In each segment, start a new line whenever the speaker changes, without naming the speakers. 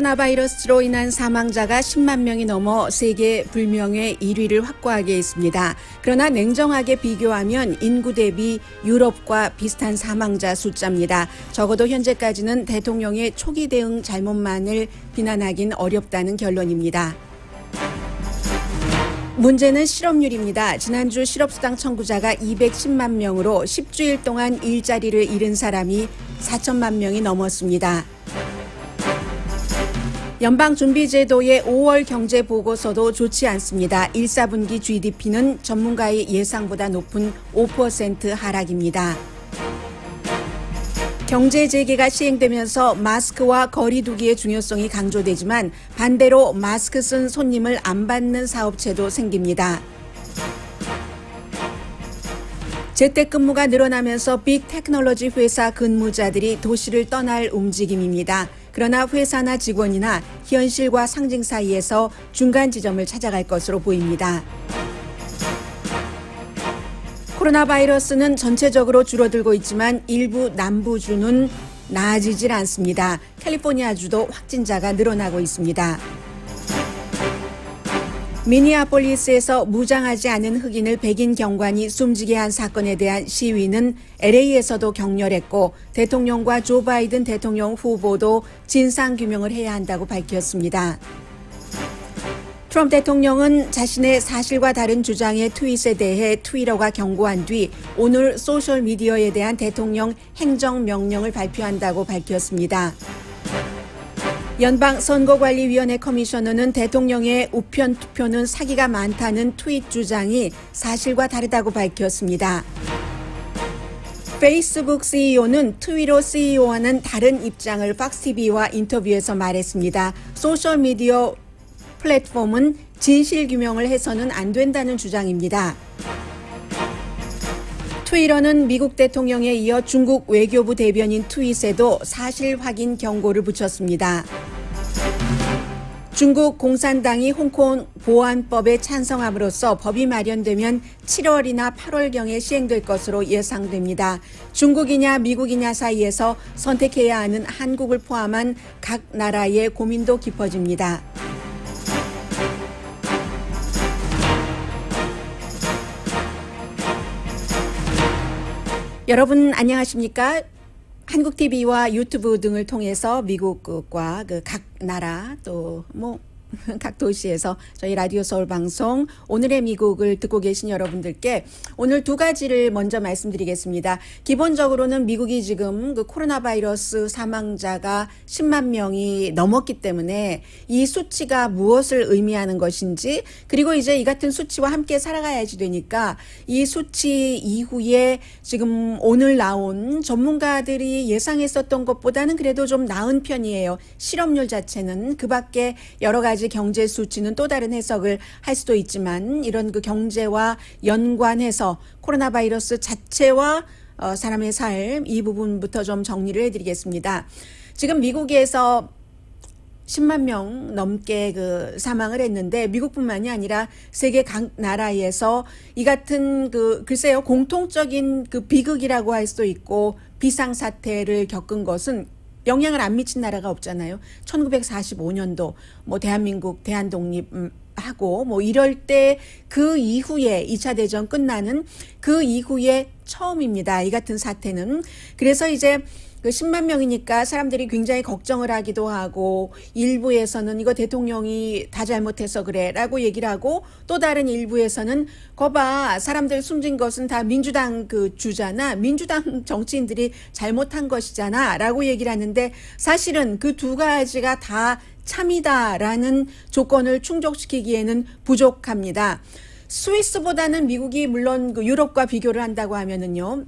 코로나 바이러스로 인한 사망자가 10만 명이 넘어 세계 불명의 1위를 확고하게 했습니다. 그러나 냉정하게 비교하면 인구 대비 유럽과 비슷한 사망자 숫자입니다. 적어도 현재까지는 대통령의 초기 대응 잘못만을 비난하긴 어렵다는 결론입니다. 문제는 실업률입니다. 지난주 실업수당 청구자가 210만 명으로 10주일 동안 일자리를 잃은 사람이 4천만 명이 넘었습니다. 연방준비제도의 5월 경제보고서도 좋지 않습니다. 1사분기 GDP는 전문가의 예상보다 높은 5% 하락입니다. 경제 재개가 시행되면서 마스크와 거리두기의 중요성이 강조되지만 반대로 마스크 쓴 손님을 안 받는 사업체도 생깁니다. 재택근무가 늘어나면서 빅 테크놀로지 회사 근무자들이 도시를 떠날 움직임입니다. 그러나 회사나 직원이나 현실과 상징 사이에서 중간 지점을 찾아갈 것으로 보입니다. 코로나 바이러스는 전체적으로 줄어들고 있지만 일부 남부주는 나아지질 않습니다. 캘리포니아주도 확진자가 늘어나고 있습니다. 미니아폴리스에서 무장하지 않은 흑인을 백인 경관이 숨지게 한 사건에 대한 시위는 LA에서도 격렬했고 대통령과 조 바이든 대통령 후보도 진상 규명을 해야 한다고 밝혔습니다. 트럼프 대통령은 자신의 사실과 다른 주장의 트윗에 대해 트위터가 경고한 뒤 오늘 소셜 미디어에 대한 대통령 행정 명령을 발표한다고 밝혔습니다. 연방선거관리위원회 커미셔너는 대통령의 우편 투표는 사기가 많다는 트윗 주장이 사실과 다르다고 밝혔습니다. 페이스북 CEO는 트위로 CEO와는 다른 입장을 팍스TV와 인터뷰에서 말했습니다. 소셜미디어 플랫폼은 진실 규명을 해서는 안 된다는 주장입니다. 트위러는 미국 대통령에 이어 중국 외교부 대변인 트윗에도 사실 확인 경고를 붙였습니다. 중국 공산당이 홍콩 보안법에 찬성함으로써 법이 마련되면 7월이나 8월경에 시행될 것으로 예상됩니다. 중국이냐 미국이냐 사이에서 선택해야 하는 한국을 포함한 각 나라의 고민도 깊어집니다. 여러분 안녕하십니까? 한국 TV와 유튜브 등을 통해서 미국과 그 각 나라 또뭐 각 도시에서 저희 라디오 서울 방송 오늘의 미국을 듣고 계신 여러분들께 오늘 두 가지를 먼저 말씀드리겠습니다. 기본적으로는 미국이 지금 그 코로나 바이러스 사망자가 10만 명이 넘었기 때문에 이 수치가 무엇을 의미하는 것인지 그리고 이제 이 같은 수치와 함께 살아가야지 되니까 이 수치 이후에 지금 오늘 나온 전문가들이 예상했었던 것보다는 그래도 좀 나은 편이에요. 실업률 자체는 그 밖에 여러 가지 여지 경제 수치는 또 다른 해석을 할 수도 있지만 이런 그 경제와 연관해서 코로나 바이러스 자체와 어, 사람의 삶 이 부분부터 좀 정리를 해드리겠습니다. 지금 미국에서 10만 명 넘게 그 사망을 했는데 미국뿐만이 아니라 세계 각 나라에서 이 같은 그 글쎄요 공통적인 그 비극이라고 할 수도 있고 비상 사태를 겪은 것은 영향을 안 미친 나라가 없잖아요. 1945년도 뭐 대한민국 대한 독립 음, 하고 뭐 이럴 때 그 이후에 2차 대전 끝나는 그 이후에 처음입니다. 이 같은 사태는. 그래서 이제 그 10만 명이니까 사람들이 굉장히 걱정을 하기도 하고 일부에서는 이거 대통령이 다 잘못해서 그래라고 얘기를 하고 또 다른 일부에서는 거봐 사람들 숨진 것은 다 민주당 그주자나 민주당 정치인들이 잘못한 것이잖아라고 얘기를 하는데 사실은 그 두 가지가 다 참이다라는 조건을 충족시키기에는 부족합니다. 스위스보다는 미국이 물론 그 유럽과 비교를 한다고 하면은요.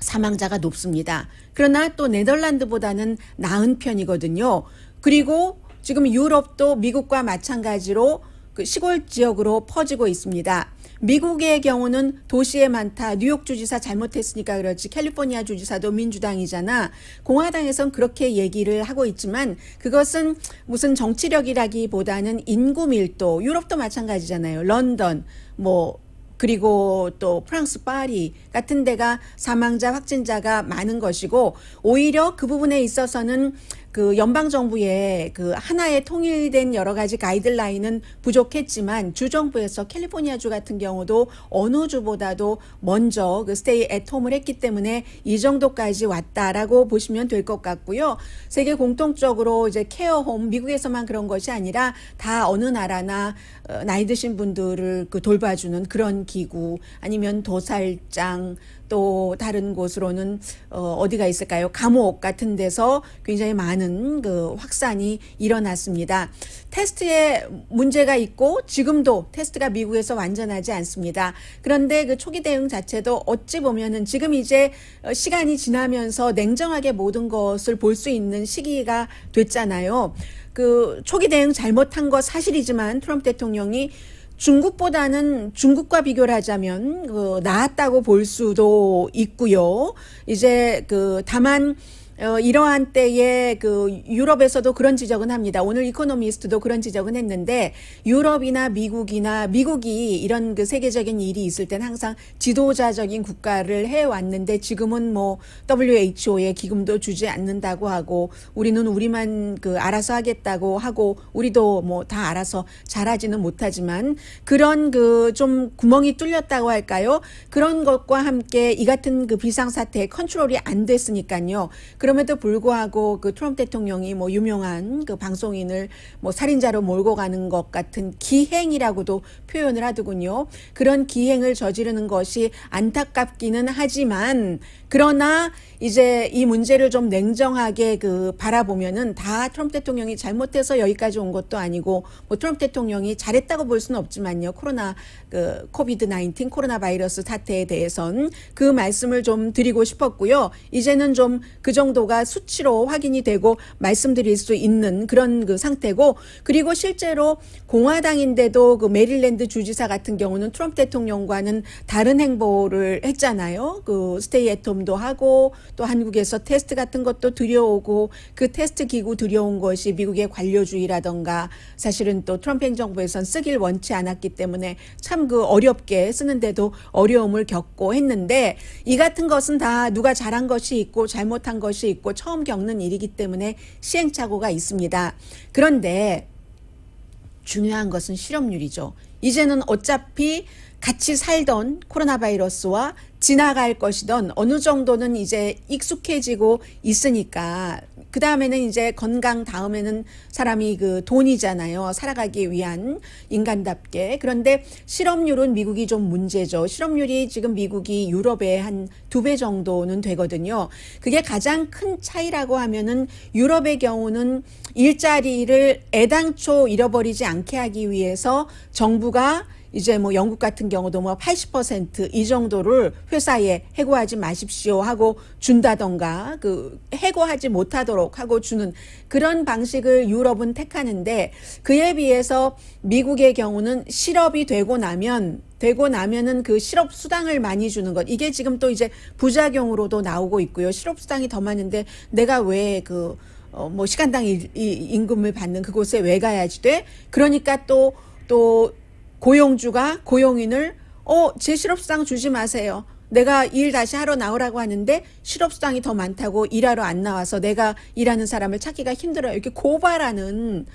사망자가 높습니다. 그러나 또 네덜란드보다는 나은 편이거든요. 그리고 지금 유럽도 미국과 마찬가지로 그 시골 지역으로 퍼지고 있습니다. 미국의 경우는 도시에 많다. 뉴욕 주지사 잘못했으니까 그렇지. 캘리포니아 주지사도 민주당이잖아. 공화당에선 그렇게 얘기를 하고 있지만 그것은 무슨 정치력이라기보다는 인구 밀도. 유럽도 마찬가지잖아요. 런던, 뭐 그리고 또 프랑스 파리 같은 데가 사망자 확진자가 많은 것이고 오히려 그 부분에 있어서는 그 연방 정부의 그 하나의 통일된 여러 가지 가이드라인은 부족했지만 주 정부에서 캘리포니아주 같은 경우도 어느 주보다도 먼저 그 스테이 앳홈을 했기 때문에 이 정도까지 왔다라고 보시면 될 것 같고요. 세계 공통적으로 이제 케어홈 미국에서만 그런 것이 아니라 다 어느 나라나 어, 나이 드신 분들을 그 돌봐주는 그런 기구 아니면 도살장 또 다른 곳으로는 어, 어디가 있을까요? 감옥 같은 데서 굉장히 많은 그 확산이 일어났습니다. 테스트에 문제가 있고 지금도 테스트가 미국에서 완전하지 않습니다. 그런데 그 초기 대응 자체도 어찌 보면은 지금 이제 어, 시간이 지나면서 냉정하게 모든 것을 볼 수 있는 시기가 됐잖아요. 그 초기 대응 잘못한 거 사실이지만 트럼프 대통령이 중국보다는 중국과 비교를 하자면 그 나았다고 볼 수도 있고요. 이제 그 다만 어, 이러한 때에 그 유럽에서도 그런 지적은 합니다. 오늘 이코노미스트도 그런 지적은 했는데 유럽이나 미국이나 미국이 이런 그 세계적인 일이 있을 땐 항상 지도자적인 국가를 해왔는데 지금은 뭐 WHO에 기금도 주지 않는다고 하고 우리는 우리만 그 알아서 하겠다고 하고 우리도 뭐 다 알아서 잘하지는 못하지만 그런 그 좀 구멍이 뚫렸다고 할까요? 그런 것과 함께 이 같은 그비상사태 컨트롤이 안 됐으니까요. 그런 그럼에도 불구하고 그 트럼프 대통령이 뭐 유명한 그 방송인을 뭐 살인자로 몰고 가는 것 같은 기행이라고도 표현을 하더군요. 그런 기행을 저지르는 것이 안타깝기는 하지만 그러나 이제 이 문제를 좀 냉정하게 그 바라보면은 다 트럼프 대통령이 잘못해서 여기까지 온 것도 아니고 뭐 트럼프 대통령이 잘했다고 볼 수는 없지만요. 코로나 그 코비드 19 코로나 바이러스 사태에 대해선 그 말씀을 좀 드리고 싶었고요. 이제는 좀 그 정도 정도가 수치로 확인이 되고 말씀드릴 수 있는 그런 그 상태고 그리고 실제로 공화당인데도 그 메릴랜드 주지사 같은 경우는 트럼프 대통령과는 다른 행보를 했잖아요. 그 스테이 애톰도 하고 또 한국에서 테스트 같은 것도 들여오고 그 테스트 기구 들여온 것이 미국의 관료주의라던가 사실은 또 트럼프 행정부에선 쓰길 원치 않았기 때문에 참 그 어렵게 쓰는데도 어려움을 겪고 했는데 이 같은 것은 다 누가 잘한 것이 있고 잘못한 것이 있고 처음 겪는 일이기 때문에 시행착오가 있습니다. 그런데 중요한 것은 실업률이죠. 이제는 어차피 같이 살던 코로나 바이러스와 지나갈 것이던 어느 정도는 이제 익숙해지고 있으니까 그 다음에는 이제 건강 다음에는 사람이 그 돈이잖아요. 살아가기 위한 인간답게. 그런데 실업률은 미국이 좀 문제죠. 실업률이 지금 미국이 유럽의 한 두 배 정도는 되거든요. 그게 가장 큰 차이라고 하면은 유럽의 경우는 일자리를 애당초 잃어버리지 않게 하기 위해서 정부가 이제 뭐 영국 같은 경우도 뭐 80%이 정도를 회사에 해고하지 마십시오 하고 준다던가 그 해고하지 못하도록 하고 주는 그런 방식을 유럽은 택하는데 그에 비해서 미국의 경우는 실업이 되고 나면 되고 나면은 그 실업 수당을 많이 주는 것 이게 지금 또 이제 부작용으로도 나오고 있고요. 실업 수당이 더 많은데 내가 왜그 어, 뭐 시간당 이, 이 임금을 받는 그곳에 왜 가야지 돼? 그러니까 또또 고용주가 고용인을 어, 제 실업수당 주지 마세요. 내가 일 다시 하러 나오라고 하는데 실업수당이 더 많다고 일하러 안 나와서 내가 일하는 사람을 찾기가 힘들어요. 이렇게 고발하는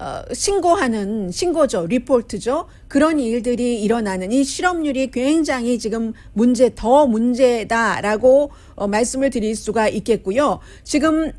어, 신고하는 신고죠. 리포트죠. 그런 일들이 일어나는 이 실업률이 굉장히 지금 문제 더 문제다라고 어, 말씀을 드릴 수가 있겠고요. 지금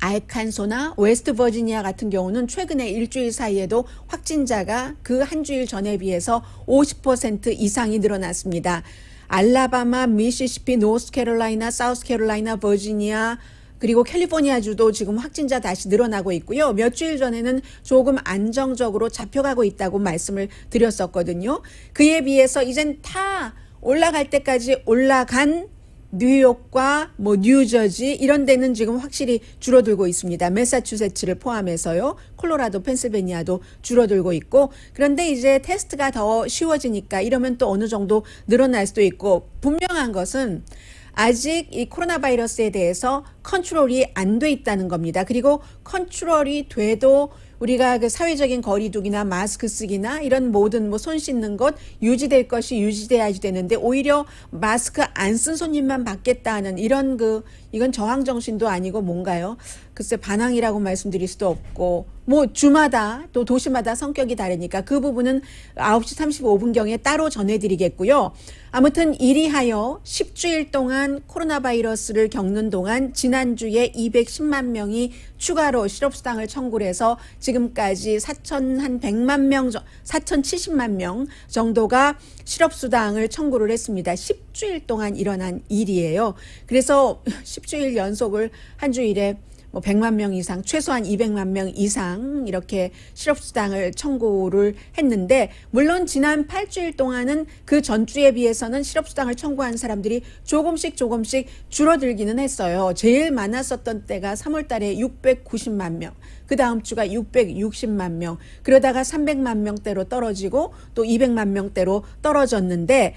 알칸소나 웨스트 버지니아 같은 경우는 최근에 일주일 사이에도 확진자가 그 한 주일 전에 비해서 50% 이상이 늘어났습니다. 알라바마, 미시시피, 노스캐롤라이나, 사우스캐롤라이나, 버지니아, 그리고 캘리포니아주도 지금 확진자 다시 늘어나고 있고요. 몇 주일 전에는 조금 안정적으로 잡혀가고 있다고 말씀을 드렸었거든요. 그에 비해서 이젠 다 올라갈 때까지 올라간 뉴욕과 뭐 뉴저지 이런 데는 지금 확실히 줄어들고 있습니다. 메사추세츠를 포함해서요. 콜로라도, 펜실베니아도 줄어들고 있고 그런데 이제 테스트가 더 쉬워지니까 이러면 또 어느 정도 늘어날 수도 있고 분명한 것은 아직 이 코로나 바이러스에 대해서 컨트롤이 안 돼 있다는 겁니다. 그리고 컨트롤이 돼도 우리가 그 사회적인 거리두기나 마스크 쓰기나 이런 모든 뭐 손 씻는 것 유지될 것이 유지돼야지 되는데 오히려 마스크 안 쓴 손님만 받겠다는 이런 그 이건 저항 정신도 아니고 뭔가요? 글쎄 반항이라고 말씀드릴 수도 없고 뭐 주마다 또 도시마다 성격이 다르니까 그 부분은 9시 35분경에 따로 전해드리겠고요. 아무튼 이리하여 10주일 동안 코로나 바이러스를 겪는 동안 지난주에 210만 명이 추가로 실업수당을 청구를 해서 지금까지 4천 한 100만 명, 4,070만 명 정도가 실업수당을 청구를 했습니다. 10주일 동안 일어난 일이에요. 그래서 10주일 연속을 한 주일에 뭐 100만 명 이상, 최소한 200만 명 이상 이렇게 실업수당을 청구를 했는데 물론 지난 8주일 동안은 그 전주에 비해서는 실업수당을 청구한 사람들이 조금씩 조금씩 줄어들기는 했어요. 제일 많았었던 때가 3월 달에 690만 명, 그 다음 주가 660만 명, 그러다가 300만 명대로 떨어지고 또 200만 명대로 떨어졌는데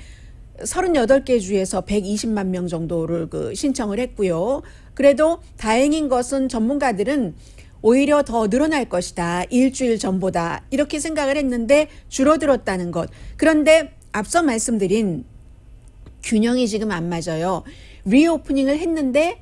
삼십여덟 개 주에서 백이십만명 정도를 그 신청을 했고요. 그래도 다행인 것은 전문가들은 오히려 더 늘어날 것이다. 일주일 전보다. 이렇게 생각을 했는데 줄어들었다는 것. 그런데 앞서 말씀드린 균형이 지금 안 맞아요. 리오프닝을 했는데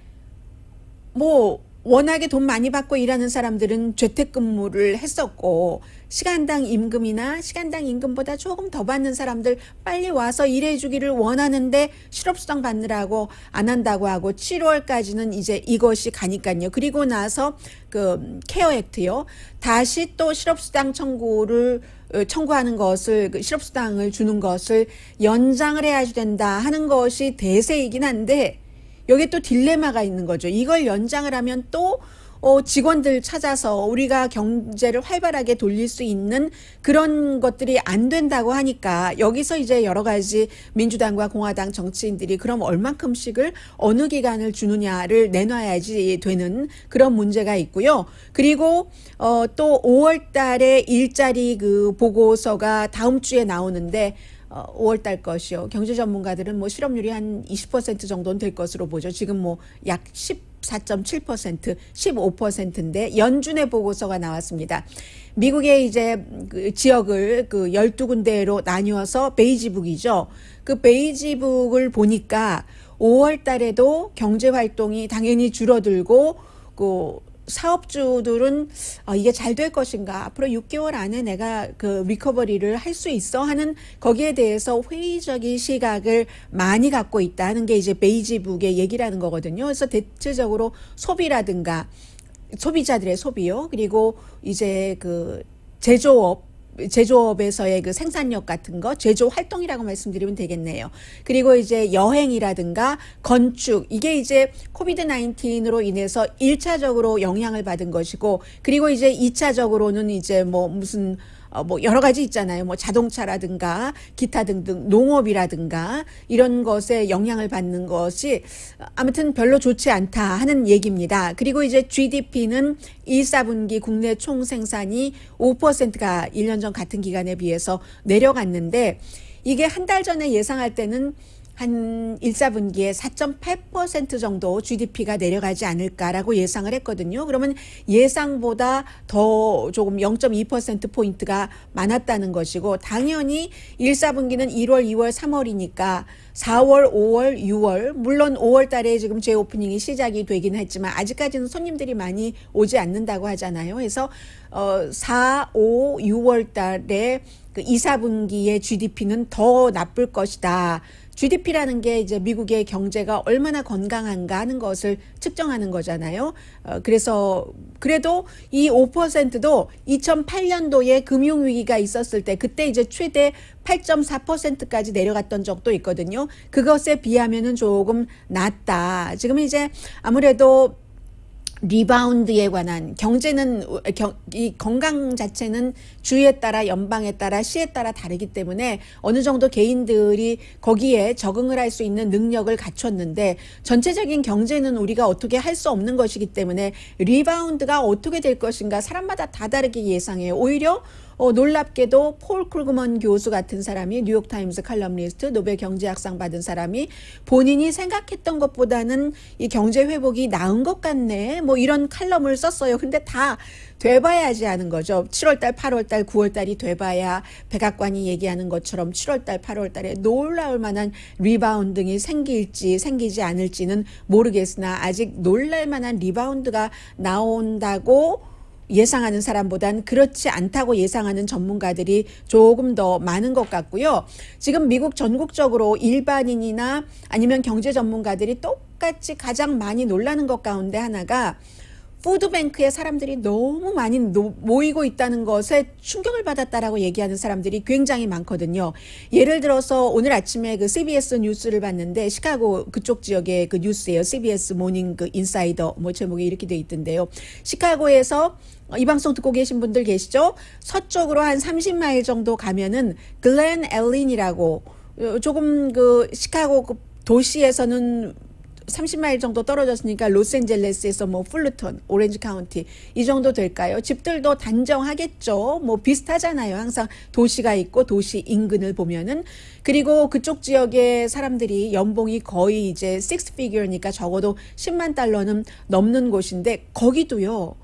뭐 워낙에 돈 많이 받고 일하는 사람들은 재택근무를 했었고 시간당 임금이나 시간당 임금보다 조금 더 받는 사람들 빨리 와서 일해 주기를 원하는데 실업수당 받느라고 안 한다고 하고 7월까지는 이제 이것이 가니까요. 그리고 나서 그 케어 액트요. 다시 또 실업수당 청구를 어, 청구하는 것을 그 실업수당을 주는 것을 연장을 해야지 된다 하는 것이 대세이긴 한데 여기 또 딜레마가 있는 거죠. 이걸 연장을 하면 또 어, 직원들 찾아서 우리가 경제를 활발하게 돌릴 수 있는 그런 것들이 안 된다고 하니까 여기서 이제 여러 가지 민주당과 공화당 정치인들이 그럼 얼만큼씩을 어느 기간을 주느냐를 내놔야지 되는 그런 문제가 있고요. 그리고 어, 또 5월 달에 일자리 그 보고서가 다음 주에 나오는데 5월 어, 달 것이요. 경제 전문가들은 뭐 실업률이 한 20% 정도는 될 것으로 보죠. 지금 뭐 약 10. 4.7% 15%인데 연준의 보고서가 나왔습니다. 미국의 이제 그 지역을 그 12군데로 나뉘어서 베이지북이죠. 그 베이지북을 보니까 5월 달에도 경제 활동이 당연히 줄어들고 그 사업주들은 어, 이게 잘 될 것인가 앞으로 6개월 안에 내가 그 리커버리를 할 수 있어 하는 거기에 대해서 회의적인 시각을 많이 갖고 있다는 게 이제 베이지북의 얘기라는 거거든요. 그래서 대체적으로 소비라든가 소비자들의 소비요. 그리고 이제 그 제조업 제조업에서의 그 생산력 같은 거 제조 활동이라고 말씀드리면 되겠네요. 그리고 이제 여행이라든가 건축 이게 이제 코비드 19으로 인해서 1차적으로 영향을 받은 것이고 그리고 이제 2차적으로는 이제 뭐 무슨 어, 뭐 여러 가지 있잖아요. 뭐 자동차라든가 기타 등등 농업이라든가 이런 것에 영향을 받는 것이 아무튼 별로 좋지 않다 하는 얘기입니다. 그리고 이제 GDP는 1사분기 국내 총 생산이 5%가 1년 전 같은 기간에 비해서 내려갔는데 이게 한 달 전에 예상할 때는 한 1사분기에 4.8% 정도 GDP가 내려가지 않을까라고 예상을 했거든요. 그러면 예상보다 더 조금 0.2%포인트가 많았다는 것이고, 당연히 1사분기는 1월, 2월, 3월이니까 4월, 5월, 6월, 물론 5월 달에 지금 재오프닝이 시작이 되긴 했지만 아직까지는 손님들이 많이 오지 않는다고 하잖아요. 그래서 어 4, 5, 6월 달에 그 2, 4분기의 GDP는 더 나쁠 것이다. GDP라는 게 이제 미국의 경제가 얼마나 건강한가 하는 것을 측정하는 거잖아요. 어, 그래서 그래도 이 5%도 2008년도에 금융 위기가 있었을 때 그때 이제 최대 8.4%까지 내려갔던 적도 있거든요. 그것에 비하면은 조금 낮다. 지금 이제 아무래도 리바운드에 관한 경제는 이 건강 자체는 주에 따라 연방에 따라 시에 따라 다르기 때문에 어느 정도 개인들이 거기에 적응을 할 수 있는 능력을 갖췄는데 전체적인 경제는 우리가 어떻게 할 수 없는 것이기 때문에 리바운드가 어떻게 될 것인가 사람마다 다 다르게 예상해요. 오히려 어, 놀랍게도 폴 크루그먼 교수 같은 사람이 뉴욕타임스 칼럼니스트 노벨 경제학상 받은 사람이 본인이 생각했던 것보다는 이 경제 회복이 나은 것 같네 뭐 이런 칼럼을 썼어요. 근데 다 돼봐야지 하는 거죠. 7월달, 8월달, 9월달이 돼봐야 백악관이 얘기하는 것처럼 7월달, 8월달에 놀라울 만한 리바운딩이 생길지 생기지 않을지는 모르겠으나 아직 놀랄 만한 리바운드가 나온다고 예상하는 사람보단 그렇지 않다고 예상하는 전문가들이 조금 더 많은 것 같고요. 지금 미국 전국적으로 일반인이나 아니면 경제 전문가들이 똑같이 가장 많이 놀라는 것 가운데 하나가 푸드뱅크에 사람들이 너무 많이 노, 모이고 있다는 것에 충격을 받았다라고 얘기하는 사람들이 굉장히 많거든요. 예를 들어서 오늘 아침에 그 CBS 뉴스를 봤는데 시카고 그쪽 지역의 그 뉴스예요. CBS 모닝 그 인사이더 뭐 제목이 이렇게 돼 있던데요. 시카고에서 이 방송 듣고 계신 분들 계시죠? 서쪽으로 한 30마일 정도 가면은 글렌 엘린이라고 어, 조금 그 시카고 그 도시에서는 30마일 정도 떨어졌으니까 로스앤젤레스에서 뭐 플루턴, 오렌지 카운티 이 정도 될까요? 집들도 단정하겠죠. 뭐 비슷하잖아요. 항상 도시가 있고 도시 인근을 보면은 그리고 그쪽 지역의 사람들이 연봉이 거의 이제 6 f i g u 니까 적어도 10만 달러는 넘는 곳인데 거기도요.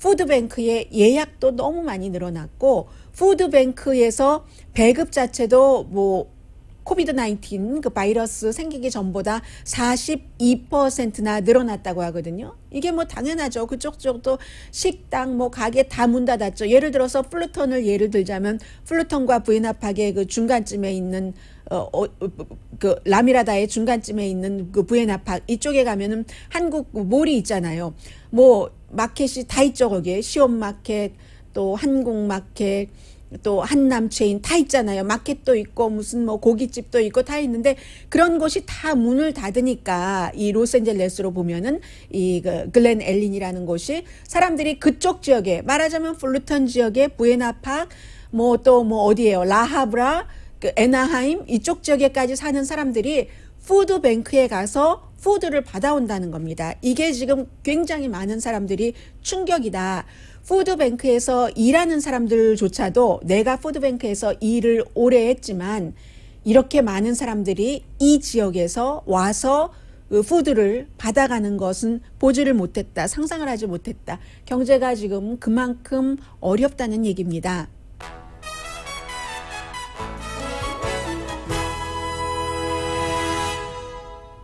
푸드뱅크의 예약도 너무 많이 늘어났고 푸드뱅크에서 배급 자체도 뭐 코비드 19그 바이러스 생기기 전보다 42%나 늘어났다고 하거든요. 이게 뭐 당연하죠. 그쪽 쪽도 식당 뭐 가게 다 문 닫았죠. 예를 들어서 플루톤을 예를 들자면 플루톤과 부에나파게 그 중간쯤에 있는 어, 어, 그 라미라다의 중간쯤에 있는 그 부에나파 이쪽에 가면은 한국 몰이 있잖아요. 뭐 마켓이 다 있죠 거기에 시온 마켓 또 한국 마켓 또 한남 체인 다 있잖아요. 마켓도 있고 무슨 뭐 고깃집도 있고 다 있는데 그런 곳이 다 문을 닫으니까 이 로스앤젤레스로 보면은 이 그 글렌 엘린이라는 곳이 사람들이 그쪽 지역에 말하자면 플루턴 지역에 부에나팍 뭐 또뭐 뭐 어디에요 라하브라 그 에나하임 이쪽 지역에까지 사는 사람들이 푸드 뱅크에 가서 푸드를 받아온다는 겁니다. 이게 지금 굉장히 많은 사람들이 충격이다. 푸드뱅크에서 일하는 사람들조차도 내가 푸드뱅크에서 일을 오래 했지만 이렇게 많은 사람들이 이 지역에서 와서 푸드를 그 받아가는 것은 보지를 못했다. 상상을 하지 못했다. 경제가 지금 그만큼 어렵다는 얘기입니다.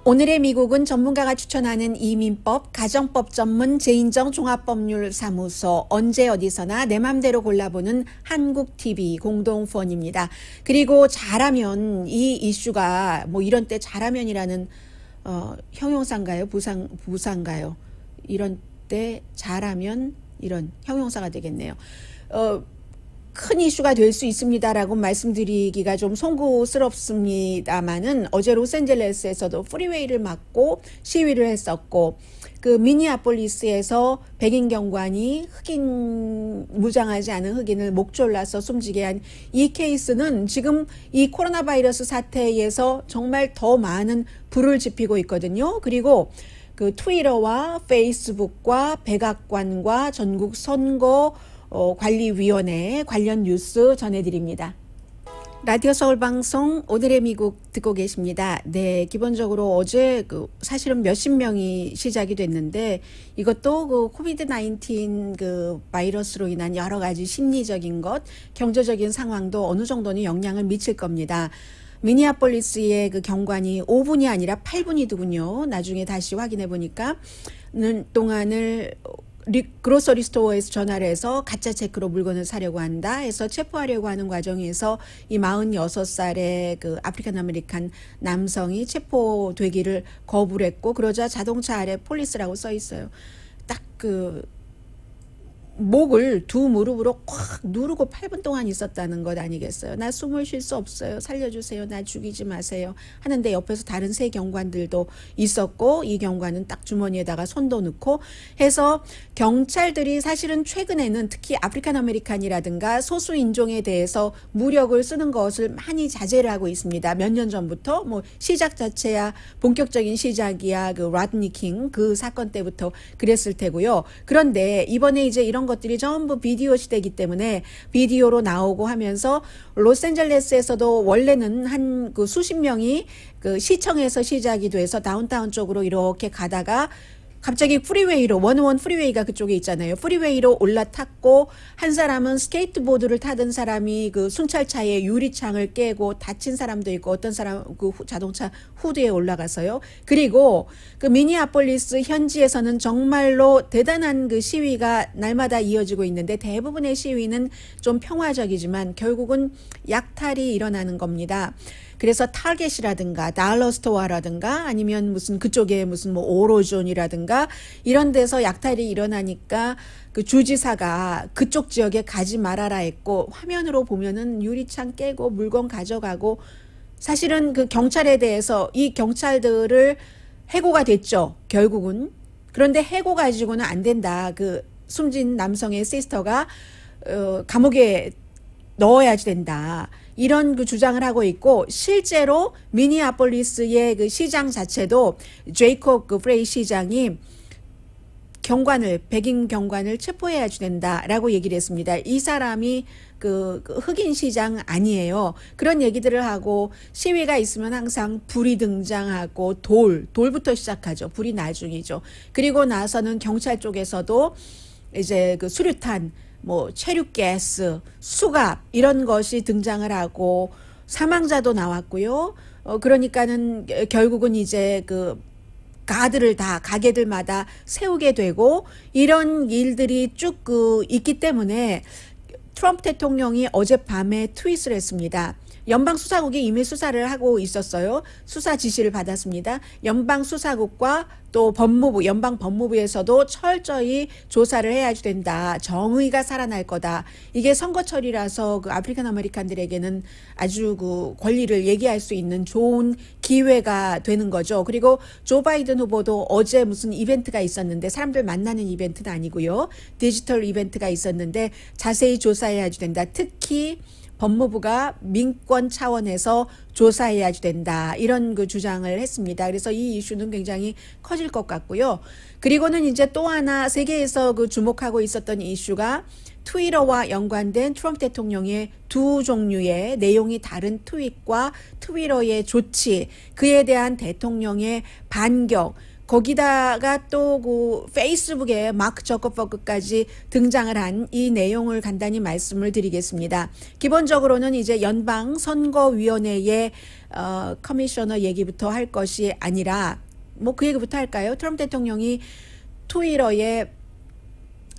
오늘의 미국은 전문가가 추천하는 이민법, 가정법 전문 제인정 종합법률사무소 언제 어디서나 내 맘대로 골라보는 한국TV 공동펀입니다. 그리고 잘하면 이 이슈가 뭐 이런 때 잘하면이라는 어, 형용사인가요? 부상, 부상가요? 이런 때 잘하면 이런 형용사가 되겠네요. 어, 큰 이슈가 될 수 있습니다라고 말씀드리기가 좀 송구스럽습니다만은 어제 로스앤젤레스에서도 프리웨이를 막고 시위를 했었고 그 미니아폴리스에서 백인 경관이 흑인 무장하지 않은 흑인을 목졸라서 숨지게 한 이 케이스는 지금 이 코로나 바이러스 사태에서 정말 더 많은 불을 지피고 있거든요. 그리고 그 트위터와 페이스북과 백악관과 전국 선거 어, 관리위원회 관련 뉴스 전해드립니다. 라디오 서울 방송 오늘의 미국 듣고 계십니다. 네, 기본적으로 어제 그 사실은 몇십 명이 시작이 됐는데 이것도 그 코비드 19그 바이러스로 인한 여러 가지 심리적인 것, 경제적인 상황도 어느 정도는 영향을 미칠 겁니다. 미니아폴리스의 그 경관이 5분이 아니라 8분이더군요. 나중에 다시 확인해 보니까 는 동안을 리, 그로서리 스토어에서 전화를 해서 가짜 체크로 물건을 사려고 한다 해서 체포하려고 하는 과정에서 이 46살의 그 아프리칸 아메리칸 남성이 체포되기를 거부를 했고 그러자 자동차 아래 폴리스라고 써 있어요. 딱그 목을 두 무릎으로 꽉 누르고 8분 동안 있었다는 것 아니겠어요? 나 숨을 쉴 수 없어요. 살려주세요. 나 죽이지 마세요. 하는데 옆에서 다른 세 경관들도 있었고 이 경관은 딱 주머니에다가 손도 넣고 해서 경찰들이 사실은 최근에는 특히 아프리칸 아메리칸이라든가 소수 인종에 대해서 무력을 쓰는 것을 많이 자제를 하고 있습니다. 몇 년 전부터 뭐 시작 자체야 본격적인 시작이야 그 라드니 킹그 사건 때부터 그랬을 테고요. 그런데 이번에 이제 이런 것들이 전부 비디오 시대이기 때문에 비디오로 나오고 하면서 로스앤젤레스에서도 원래는 한 그 수십 명이 그 시청에서 시작이 돼서 다운타운 쪽으로 이렇게 가다가 갑자기 프리웨이로 원 원 프리웨이가 그쪽에 있잖아요. 프리웨이로 올라탔고 한 사람은 스케이트보드를 타던 사람이 그 순찰차에 유리창을 깨고 다친 사람도 있고 어떤 사람 그 자동차 후드에 올라가서요. 그리고 그 미니아폴리스 현지에서는 정말로 대단한 그 시위가 날마다 이어지고 있는데 대부분의 시위는 좀 평화적이지만 결국은 약탈이 일어나는 겁니다. 그래서 타겟이라든가 달러스토어라든가 아니면 무슨 그쪽에 무슨 뭐 오로존이라든가 이런 데서 약탈이 일어나니까 그 주지사가 그쪽 지역에 가지 말아라 했고 화면으로 보면은 유리창 깨고 물건 가져가고 사실은 그 경찰에 대해서 이 경찰들을 해고가 됐죠. 결국은. 그런데 해고 가지고는 안 된다. 그 숨진 남성의 시스터가 어, 감옥에 넣어야지 된다. 이런 그 주장을 하고 있고 실제로 미니아폴리스의 그 시장 자체도 제이콥 그 프레이 시장이 경관을 백인 경관을 체포해야 된다라고 얘기를 했습니다. 이 사람이 그, 그 흑인 시장 아니에요. 그런 얘기들을 하고 시위가 있으면 항상 불이 등장하고 돌 돌부터 시작하죠. 불이 나중이죠. 그리고 나서는 경찰 쪽에서도 이제 그 수류탄 뭐 체류가스 수갑 이런 것이 등장을 하고 사망자도 나왔고요. 어, 그러니까는 결국은 이제 그 가들을 다 가게들마다 세우게 되고 이런 일들이 쭉 그 있기 때문에 트럼프 대통령이 어젯밤에 트윗을 했습니다. 연방수사국이 이미 수사를 하고 있었어요. 수사 지시를 받았습니다. 연방수사국과 또 법무부, 연방법무부에서도 철저히 조사를 해야 된다. 정의가 살아날 거다. 이게 선거철이라서 그 아프리칸 아메리칸들에게는 아주 그 권리를 얘기할 수 있는 좋은 기회가 되는 거죠. 그리고 조 바이든 후보도 어제 무슨 이벤트가 있었는데 사람들 만나는 이벤트는 아니고요. 디지털 이벤트가 있었는데 자세히 조사 조사해야지 된다. 특히 법무부가 민권 차원에서 조사해야지 된다. 이런 그 주장을 했습니다. 그래서 이 이슈는 굉장히 커질 것 같고요. 그리고는 이제 또 하나 세계에서 그 주목하고 있었던 이슈가 트위터와 연관된 트럼프 대통령의 두 종류의 내용이 다른 트윗과 트위터의 조치, 그에 대한 대통령의 반격, 거기다가 또 그 페이스북에 마크 저커버그까지 등장을 한 이 내용을 간단히 말씀을 드리겠습니다. 기본적으로는 이제 연방 선거위원회의 어, 커미셔너 얘기부터 할 것이 아니라 뭐 그 얘기부터 할까요? 트럼프 대통령이 트위터에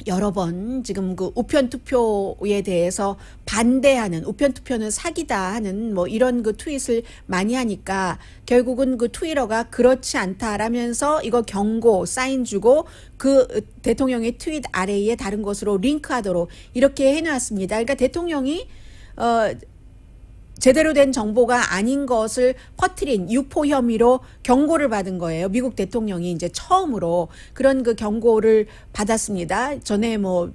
여러 번 지금 그 우편 투표에 대해서 반대하는 우편 투표는 사기다 하는 뭐 이런 그 트윗을 많이 하니까 결국은 그 트위러가 그렇지 않다라면서 이거 경고 사인 주고 그 대통령의 트윗 아래에 다른 것으로 링크하도록 이렇게 해놨습니다. 그러니까 대통령이 어 제대로 된 정보가 아닌 것을 퍼트린 유포 혐의로 경고를 받은 거예요. 미국 대통령이 이제 처음으로 그런 그 경고를 받았습니다. 전에 뭐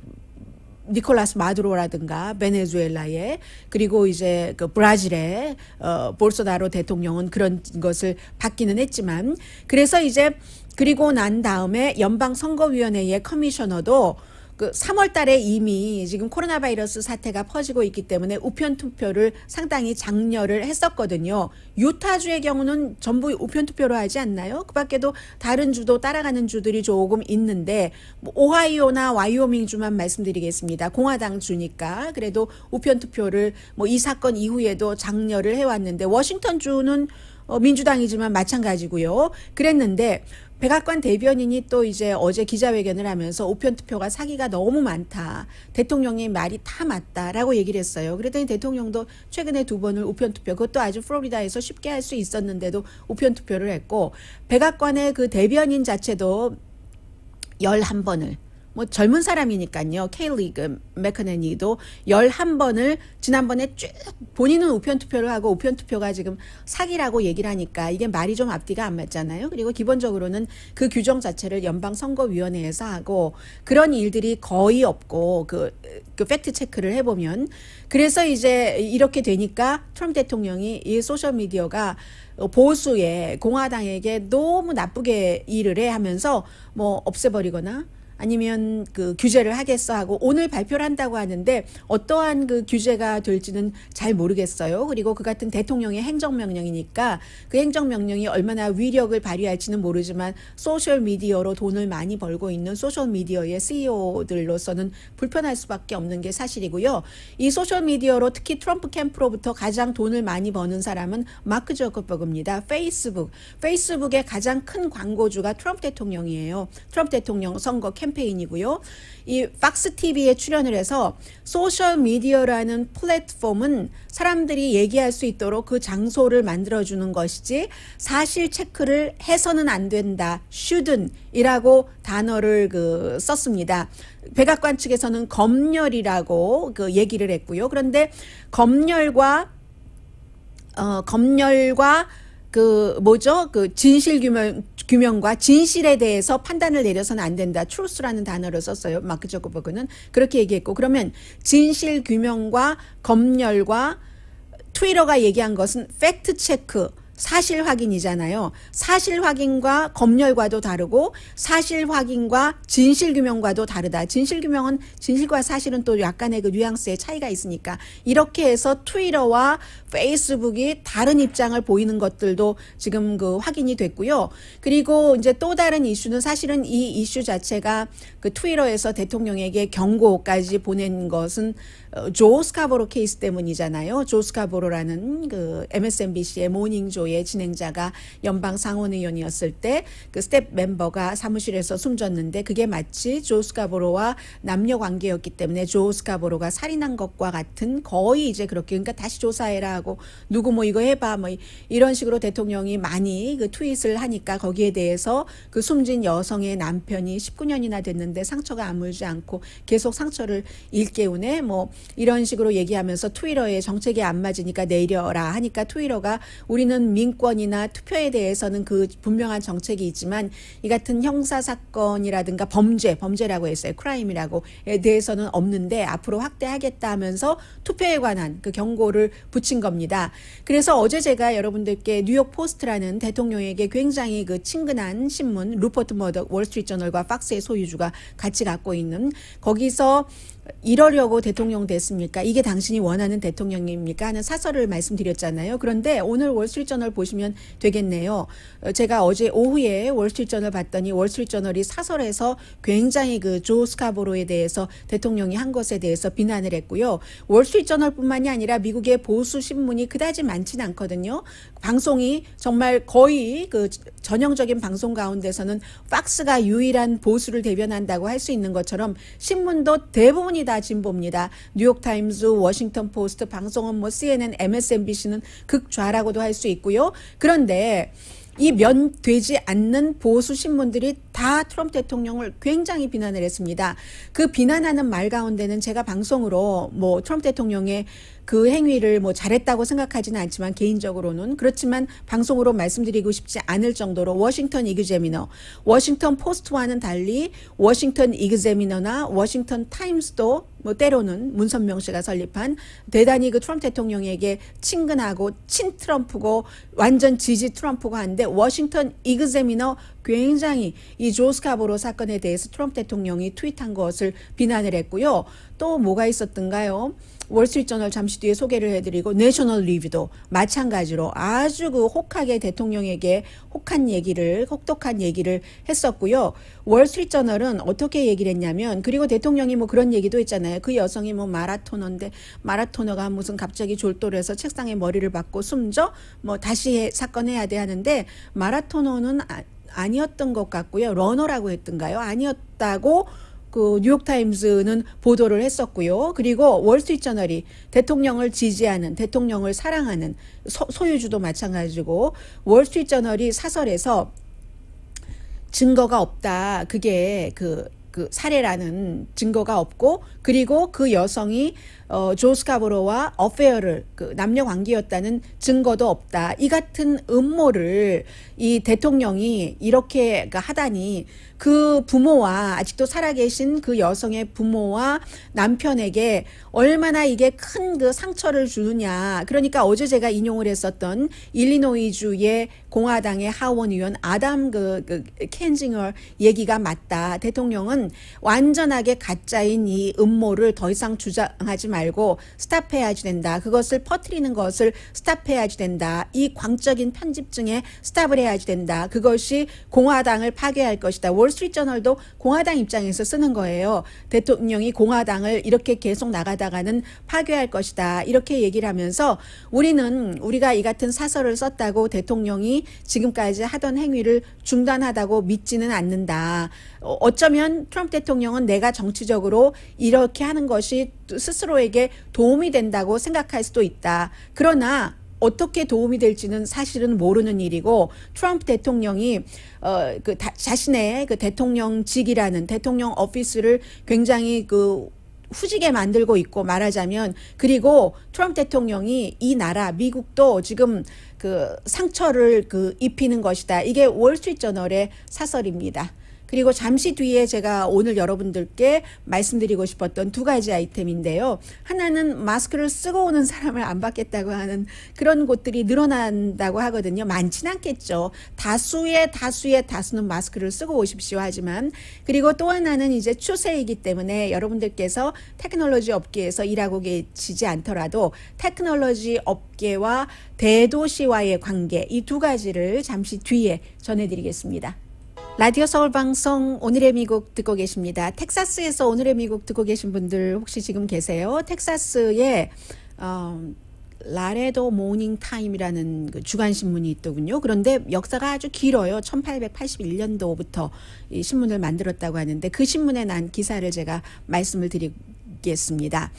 니콜라스 마두로라든가 베네수엘라에 그리고 이제 그 브라질의 어볼소다로 대통령은 그런 것을 받기는 했지만 그래서 이제 그리고 난 다음에 연방 선거위원회의 커미셔너도 그 3월 달에 이미 지금 코로나 바이러스 사태가 퍼지고 있기 때문에 우편 투표를 상당히 장려를 했었거든요. 유타주의 경우는 전부 우편 투표로 하지 않나요? 그 밖에도 다른 주도 따라가는 주들이 조금 있는데 뭐 오하이오나 와이오밍 주만 말씀드리겠습니다. 공화당 주니까 그래도 우편 투표를 뭐이 사건 이후에도 장려를 해왔는데 워싱턴 주는 어, 민주당이지만 마찬가지고요. 그랬는데 백악관 대변인이 또 이제 어제 기자회견을 하면서 우편 투표가 사기가 너무 많다. 대통령의 말이 다 맞다라고 얘기를 했어요. 그랬더니 대통령도 최근에 두 번을 우편 투표 그것도 아주 플로리다에서 쉽게 할 수 있었는데도 우편 투표를 했고 백악관의 그 대변인 자체도 1 1번을 뭐 젊은 사람이니까요. 케일리그 맥커네니도 11번을 지난번에 쭉 본인은 우편 투표를 하고 우편 투표가 지금 사기라고 얘기를 하니까 이게 말이 좀 앞뒤가 안 맞잖아요. 그리고 기본적으로는 그 규정 자체를 연방 선거위원회에서 하고 그런 일들이 거의 없고 그, 그 팩트 체크를 해 보면 그래서 이제 이렇게 되니까 트럼프 대통령이 이 소셜 미디어가 보수의 공화당에게 너무 나쁘게 일을 해 하면서 뭐 없애버리거나 아니면 그 규제를 하겠어 하고 오늘 발표를 한다고 하는데 어떠한 그 규제가 될지는 잘 모르겠어요. 그리고 그 같은 대통령의 행정명령이니까 그 행정명령이 얼마나 위력을 발휘할지는 모르지만 소셜미디어로 돈을 많이 벌고 있는 소셜미디어의 CEO들로서는 불편할 수밖에 없는 게 사실이고요. 이 소셜미디어로 특히 트럼프 캠프로부터 가장 돈을 많이 버는 사람은 마크 저커버그입니다. 페이스북. 페이스북의 가장 큰 광고주가 트럼프 대통령이에요. 트럼프 대통령 선거 캠프 캠페인이고요. 이 팍스 TV에 출연을 해서 소셜 미디어라는 플랫폼은 사람들이 얘기할 수 있도록 그 장소를 만들어 주는 것이지 사실 체크를 해서는 안 된다. shouldn't이라고 단어를 그 썼습니다. 백악관 측에서는 검열이라고 그 얘기를 했고요. 그런데 검열과 어 검열과 그 뭐죠? 그 진실 규명 규명과 진실에 대해서 판단을 내려서는 안 된다. truth라는 단어를 썼어요. 마크 저크버그는 그렇게 얘기했고 그러면 진실 규명과 검열과 트위터가 얘기한 것은 팩트 체크 사실 확인이잖아요. 사실 확인과 검열과도 다르고 사실 확인과 진실 규명과도 다르다. 진실 규명은 진실과 사실은 또 약간의 그 뉘앙스의 차이가 있으니까 이렇게 해서 트위터와 페이스북이 다른 입장을 보이는 것들도 지금 그 확인이 됐고요. 그리고 이제 또 다른 이슈는 사실은 이 이슈 자체가 그 트위터에서 대통령에게 경고까지 보낸 것은 어, 조스카보로 케이스 때문이잖아요. 조스카보로라는 그 MSNBC의 모닝조의 진행자가 연방 상원의원이었을 때 그 스텝 멤버가 사무실에서 숨졌는데 그게 마치 조스카보로와 남녀 관계였기 때문에 조스카보로가 살인한 것과 같은 거의 이제 그렇게 그러니까 다시 조사해라 하고 누구 뭐 이거 해봐 뭐 이런 식으로 대통령이 많이 그 트윗을 하니까 거기에 대해서 그 숨진 여성의 남편이 19년이나 됐는데 상처가 아물지 않고 계속 상처를 일깨우네 뭐 이런 식으로 얘기하면서 트위러의 정책이 안 맞으니까 내려라 하니까 트위러가 우리는 민권이나 투표에 대해서는 그 분명한 정책이 있지만 이 같은 형사 사건이라든가 범죄 범죄라고 했어요 크라임이라고에 대해서는 없는데 앞으로 확대하겠다 하면서 투표에 관한 그 경고를 붙인 겁니다. 그래서 어제 제가 여러분들께 뉴욕 포스트라는 대통령에게 굉장히 그 친근한 신문 루퍼트 머덕 월스트리트 저널과 팍스의 소유주가 같이 갖고 있는 거기서 이러려고 대통령 됐습니까? 이게 당신이 원하는 대통령입니까? 하는 사설을 말씀드렸잖아요. 그런데 오늘 월스트리트저널 보시면 되겠네요. 어, 제가 어제 오후에 월스트리트저널 봤더니 월스트리트저널이 사설에서 굉장히 그조 스카보로에 대해서 대통령이 한 것에 대해서 비난을 했고요. 월스트리트저널뿐만이 아니라 미국의 보수 신문이 그다지 많진 않거든요. 방송이 정말 거의 그 전형적인 방송 가운데서는 팍스가 유일한 보수를 대변한다고 할 수 있는 것처럼 신문도 대부분 대부분이 다 진보입니다. 뉴욕타임즈, 워싱턴 포스트, 방송은 뭐 CNN, MSNBC는 극좌라고도 할 수 있고요. 그런데 이 면되지 않는 보수 신문들이 다 트럼프 대통령을 굉장히 비난을 했습니다. 그 비난하는 말 가운데는 제가 방송으로 뭐 트럼프 대통령의 그 행위를 뭐 잘했다고 생각하지는 않지만 개인적으로는 그렇지만 방송으로 말씀드리고 싶지 않을 정도로 워싱턴 이그제미너, 워싱턴 포스트와는 달리 워싱턴 이그제미너나 워싱턴 타임스도 뭐 때로는 문선명 씨가 설립한 대단히 그 트럼프 대통령에게 친근하고 친 트럼프고 완전 지지 트럼프가 한데 워싱턴 이그제미너 굉장히 이 조스카보로 사건에 대해서 트럼프 대통령이 트윗한 것을 비난을 했고요. 또 뭐가 있었던가요? 월스트리트저널 잠시 뒤에 소개를 해드리고 내셔널 리뷰도 마찬가지로 아주 그 혹하게 대통령에게 혹한 얘기를 혹독한 얘기를 했었고요. 월스트리트저널은 어떻게 얘기를 했냐면 그리고 대통령이 뭐 그런 얘기도 했잖아요. 그 여성이 뭐 마라토너인데 마라토너가 무슨 갑자기 졸도를 해서 책상에 머리를 박고 숨져 뭐 다시 사건해야 돼 하는데 마라토너는 아, 아니었던 것 같고요. 러너라고 했던가요? 아니었다고 그 뉴욕타임즈는 보도를 했었고요. 그리고 월스트리트저널이 대통령을 지지하는 대통령을 사랑하는 소, 소유주도 마찬가지고 월스트리트저널이 사설에서 증거가 없다. 그게 그, 그 사례라는 증거가 없고 그리고 그 여성이 어, 조스카브로와 어페어를 그 남녀 관계였다는 증거도 없다. 이 같은 음모를 이 대통령이 이렇게 그러니까 하다니 그 부모와 아직도 살아계신 그 여성의 부모와 남편에게 얼마나 이게 큰 그 상처를 주느냐. 그러니까 어제 제가 인용을 했었던 일리노이주의 공화당의 하원의원 아담 그, 그켄징어 얘기가 맞다. 대통령은 완전하게 가짜인 이 음모 음모를 더 이상 주장하지 말고 스탑해야지 된다. 그것을 퍼뜨리는 것을 스탑해야지 된다. 이 광적인 편집 중에 스탑을 해야지 된다. 그것이 공화당을 파괴할 것이다. 월스트리트저널도 공화당 입장에서 쓰는 거예요. 대통령이 공화당을 이렇게 계속 나가다가는 파괴할 것이다. 이렇게 얘기를 하면서 우리는 우리가 이 같은 사설을 썼다고 대통령이 지금까지 하던 행위를 중단하다고 믿지는 않는다. 어, 어쩌면 트럼프 대통령은 내가 정치적으로 이렇게 하는 것이 스스로에게 도움이 된다고 생각할 수도 있다. 그러나 어떻게 도움이 될지는 사실은 모르는 일이고 트럼프 대통령이 어그 자신의 그 대통령직이라는 대통령 오피스를 굉장히 그 후지게 만들고 있고 말하자면 그리고 트럼프 대통령이 이 나라 미국도 지금 그 상처를 그 입히는 것이다. 이게 월스트리트 저널의 사설입니다. 그리고 잠시 뒤에 제가 오늘 여러분들께 말씀드리고 싶었던 두 가지 아이템인데요. 하나는 마스크를 쓰고 오는 사람을 안 받겠다고 하는 그런 곳들이 늘어난다고 하거든요. 많진 않겠죠. 다수의 다수의 다수는 마스크를 쓰고 오십시오 하지만 그리고 또 하나는 이제 추세이기 때문에 여러분들께서 테크놀로지 업계에서 일하고 계시지 않더라도 테크놀로지 업계와 대도시와의 관계 이 두 가지를 잠시 뒤에 전해드리겠습니다. 라디오 서울 방송 오늘의 미국 듣고 계십니다. 텍사스에서 오늘의 미국 듣고 계신 분들 혹시 지금 계세요? 텍사스에 어, 라레도 모닝 타임이라는 그 주간 신문이 있더군요. 그런데 역사가 아주 길어요. 1881년도부터 이 신문을 만들었다고 하는데 그 신문에 난 기사를 제가 말씀을 드리겠습니다.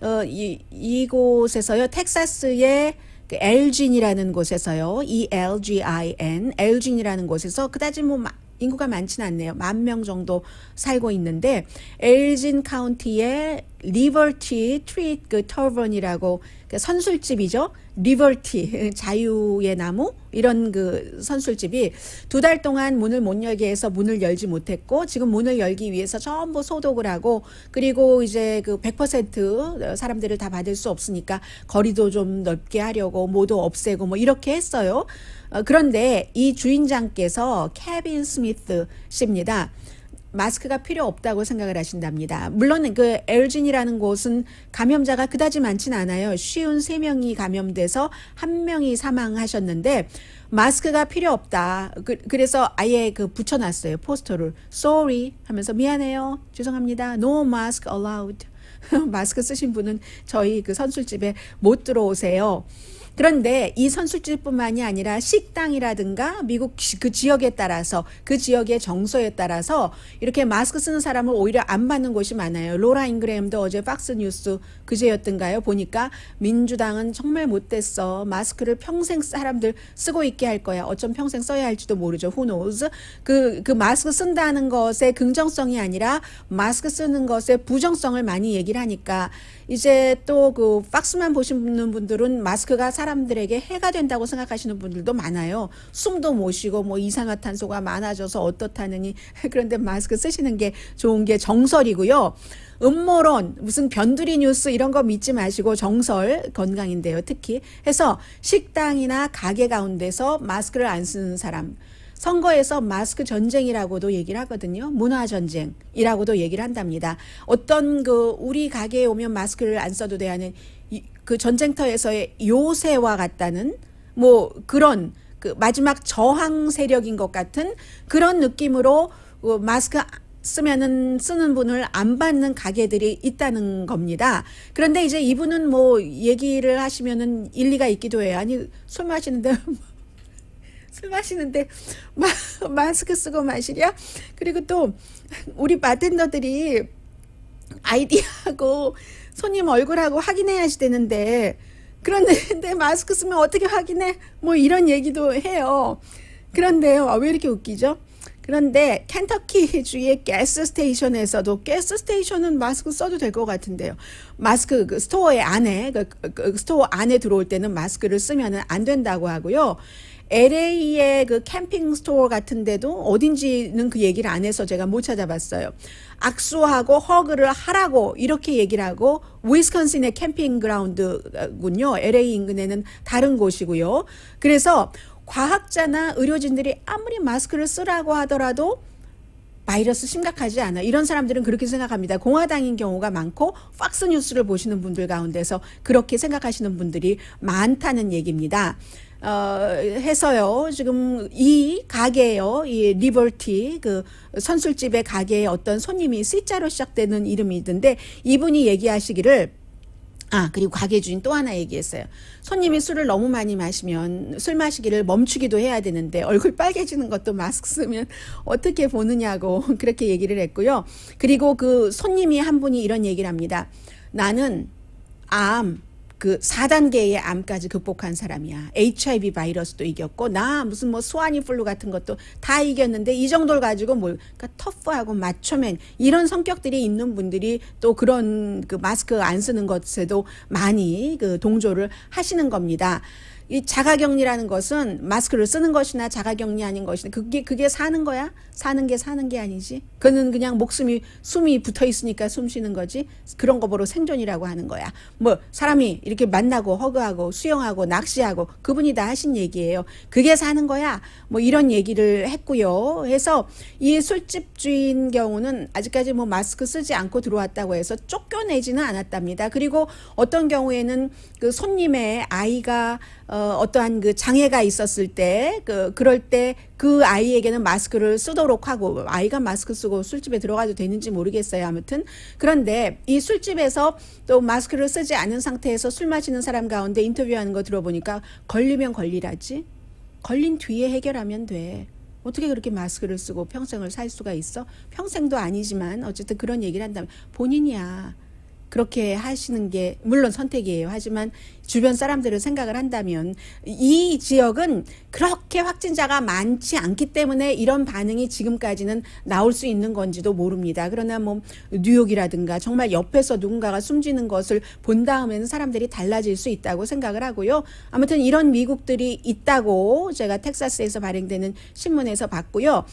어, 이 이곳에서요. 텍사스의 그 엘진이라는 곳에서요. E L G I N 엘진이라는 곳에서 그다지 뭐 인구가 많지는 않네요. 만 명 정도 살고 있는데 엘진 카운티의 리버티 트리그 터번이라고 그 선술집이죠. 리버티 자유의 나무 이런 그 선술집이 두 달 동안 문을 못 열게 해서 문을 열지 못했고 지금 문을 열기 위해서 전부 소독을 하고 그리고 이제 그 100% 사람들을 다 받을 수 없으니까 거리도 좀 넓게 하려고 모두 없애고 뭐 이렇게 했어요. 어, 그런데 이 주인장께서 케빈 스미스 씨입니다. 마스크가 필요 없다고 생각을 하신답니다. 물론 그 엘진이라는 곳은 감염자가 그다지 많진 않아요. 쉬운 세명이 감염돼서 한명이 사망하셨는데 마스크가 필요 없다. 그, 래서 아예 그 붙여놨어요. 포스터를. Sorry 하면서 미안해요. 죄송합니다. No mask allowed. 마스크 쓰신 분은 저희 그 선술집에 못 들어오세요. 그런데 이 선술집뿐만이 아니라 식당이라든가 미국 그 지역에 따라서 그 지역의 정서에 따라서 이렇게 마스크 쓰는 사람을 오히려 안 받는 곳이 많아요. 로라 잉그램도 어제 박스 뉴스 그제였던가요? 보니까 민주당은 정말 못됐어. 마스크를 평생 사람들 쓰고 있게 할 거야. 어쩜 평생 써야 할지도 모르죠. Who knows? 그, 그 마스크 쓴다는 것의 긍정성이 아니라 마스크 쓰는 것의 부정성을 많이 얘기를 하니까 이제 또그 박스만 보시는 분들은 마스크가 사람들에게 해가 된다고 생각하시는 분들도 많아요. 숨도 못 쉬고 뭐 이산화탄소가 많아져서 어떻다느니 그런데 마스크 쓰시는 게 좋은 게 정설이고요. 음모론, 무슨 변두리 뉴스 이런 거 믿지 마시고 정설 건강인데요. 특히 해서 식당이나 가게 가운데서 마스크를 안 쓰는 사람 선거에서 마스크 전쟁이라고도 얘기를 하거든요. 문화 전쟁이라고도 얘기를 한답니다. 어떤 그 우리 가게에 오면 마스크를 안 써도 되는 그 전쟁터에서의 요새와 같다는 뭐 그런 그 마지막 저항 세력인 것 같은 그런 느낌으로 그 마스크 쓰면은 쓰는 분을 안 받는 가게들이 있다는 겁니다. 그런데 이제 이분은 뭐 얘기를 하시면은 일리가 있기도 해요. 아니 술 마시는데 술 마시는데 마, 마스크 쓰고 마시랴? 그리고 또 우리 바텐더들이 아이디하고 손님 얼굴하고 확인해야지 되는데 그런데 마스크 쓰면 어떻게 확인해? 뭐 이런 얘기도 해요. 그런데 어, 왜 이렇게 웃기죠? 그런데 켄터키 주의 가스 스테이션에서도 가스 스테이션은 마스크 써도 될 것 같은데요. 마스크 그 스토어의 안에 그, 그, 그, 스토어 안에 들어올 때는 마스크를 쓰면안 된다고 하고요. LA의 그 캠핑 스토어 같은 데도 어딘지는 그 얘기를 안 해서 제가 못 찾아봤어요. 악수하고 허그를 하라고 이렇게 얘기를 하고 위스콘신의 캠핑 그라운드군요. LA 인근에는 다른 곳이고요. 그래서 과학자나 의료진들이 아무리 마스크를 쓰라고 하더라도 바이러스 심각하지 않아. 이런 사람들은 그렇게 생각합니다. 공화당인 경우가 많고 팍스 뉴스를 보시는 분들 가운데서 그렇게 생각하시는 분들이 많다는 얘기입니다. 어, 해서요. 지금 이 가게요. 이 리버티 그 선술집의 가게에 어떤 손님이 C자로 시작되는 이름이던데 이분이 얘기하시기를 아, 그리고 가게 주인 또 하나 얘기했어요. 손님이 술을 너무 많이 마시면 술 마시기를 멈추기도 해야 되는데 얼굴 빨개지는 것도 마스크 쓰면 어떻게 보느냐고 그렇게 얘기를 했고요. 그리고 그 손님이 한 분이 이런 얘기를 합니다. 나는 암, 그 4단계의 암까지 극복한 사람이야. HIV 바이러스도 이겼고 나 무슨 뭐수완니 플루 같은 것도 다 이겼는데 이 정도를 가지고 뭘 그러니까 터프하고 맞춰맨 이런 성격들이 있는 분들이 또 그런 그 마스크 안 쓰는 것에도 많이 그 동조를 하시는 겁니다. 이 자가격리라는 것은 마스크를 쓰는 것이나 자가격리 아닌 것이나 그게 그게 사는 거야? 사는 게 사는 게 아니지. 그는 그냥 목숨이 숨이 붙어 있으니까 숨 쉬는 거지. 그런 거 보러 생존이라고 하는 거야. 뭐 사람이 이렇게 만나고 허그하고 수영하고 낚시하고 그분이 다 하신 얘기예요. 그게 사는 거야. 뭐 이런 얘기를 했고요. 해서 이 술집 주인 경우는 아직까지 뭐 마스크 쓰지 않고 들어왔다고 해서 쫓겨내지는 않았답니다. 그리고 어떤 경우에는 그 손님의 아이가 어, 어떠한 그 장애가 있었을 때, 그, 그럴 때 그 아이에게는 마스크를 쓰도록 하고, 아이가 마스크 쓰고 술집에 들어가도 되는지 모르겠어요. 아무튼. 그런데 이 술집에서 또 마스크를 쓰지 않은 상태에서 술 마시는 사람 가운데 인터뷰하는 거 들어보니까 걸리면 걸리라지? 걸린 뒤에 해결하면 돼. 어떻게 그렇게 마스크를 쓰고 평생을 살 수가 있어? 평생도 아니지만 어쨌든 그런 얘기를 한다면 본인이야. 그렇게 하시는 게 물론 선택이에요. 하지만 주변 사람들을 생각을 한다면 이 지역은 그렇게 확진자가 많지 않기 때문에 이런 반응이 지금까지는 나올 수 있는 건지도 모릅니다. 그러나 뭐 뉴욕이라든가 정말 옆에서 누군가가 숨지는 것을 본 다음에는 사람들이 달라질 수 있다고 생각을 하고요. 아무튼 이런 미국들이 있다고 제가 텍사스에서 발행되는 신문에서 봤고요.